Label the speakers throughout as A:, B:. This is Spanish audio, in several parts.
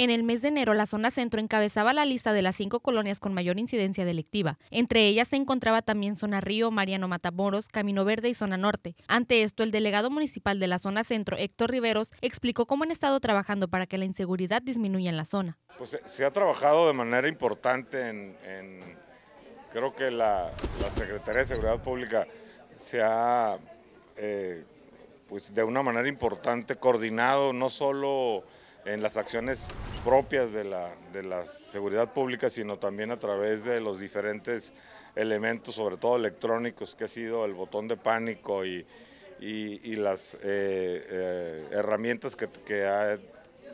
A: En el mes de enero, la zona centro encabezaba la lista de las cinco colonias con mayor incidencia delictiva. Entre ellas se encontraba también Zona Río, Mariano Matamoros, Camino Verde y Zona Norte. Ante esto, el delegado municipal de la zona centro, Héctor Riveros, explicó cómo han estado trabajando para que la inseguridad disminuya en la zona.
B: Pues eh, se ha trabajado de manera importante en... creo que la, Secretaría de Seguridad Pública se ha, eh, pues de una manera importante, coordinado no solo en las acciones propias de la, seguridad pública, sino también a través de los diferentes elementos, sobre todo electrónicos, que ha sido el botón de pánico y, y, las eh, eh, herramientas que, ha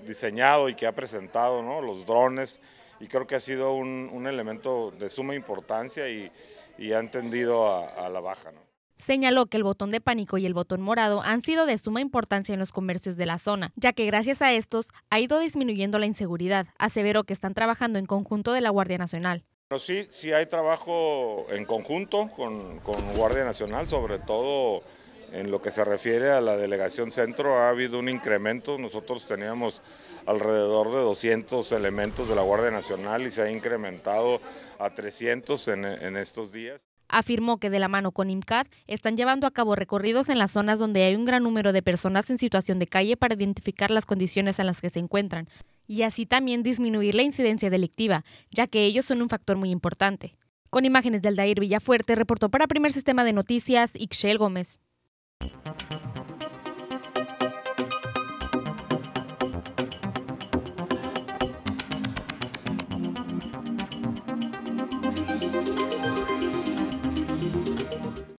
B: diseñado y que ha presentado, los drones, y creo que ha sido un, elemento de suma importancia y, ha entendido a, a la baja
A: señaló que el botón de pánico y el botón morado han sido de suma importancia en los comercios de la zona, ya que gracias a estos ha ido disminuyendo la inseguridad. Aseveró que están trabajando en conjunto de la Guardia Nacional.
B: Pero sí, sí hay trabajo en conjunto con, Guardia Nacional, sobre todo en lo que se refiere a la delegación centro ha habido un incremento, nosotros teníamos alrededor de 200 elementos de la Guardia Nacional y se ha incrementado a 300 en estos días
A: afirmó que de la mano con IMCAD están llevando a cabo recorridos en las zonas donde hay un gran número de personas en situación de calle para identificar las condiciones en las que se encuentran y así también disminuir la incidencia delictiva, ya que ellos son un factor muy importante. Con imágenes del Dair Villafuerte, reportó para Primer Sistema de Noticias Ixchel Gómez.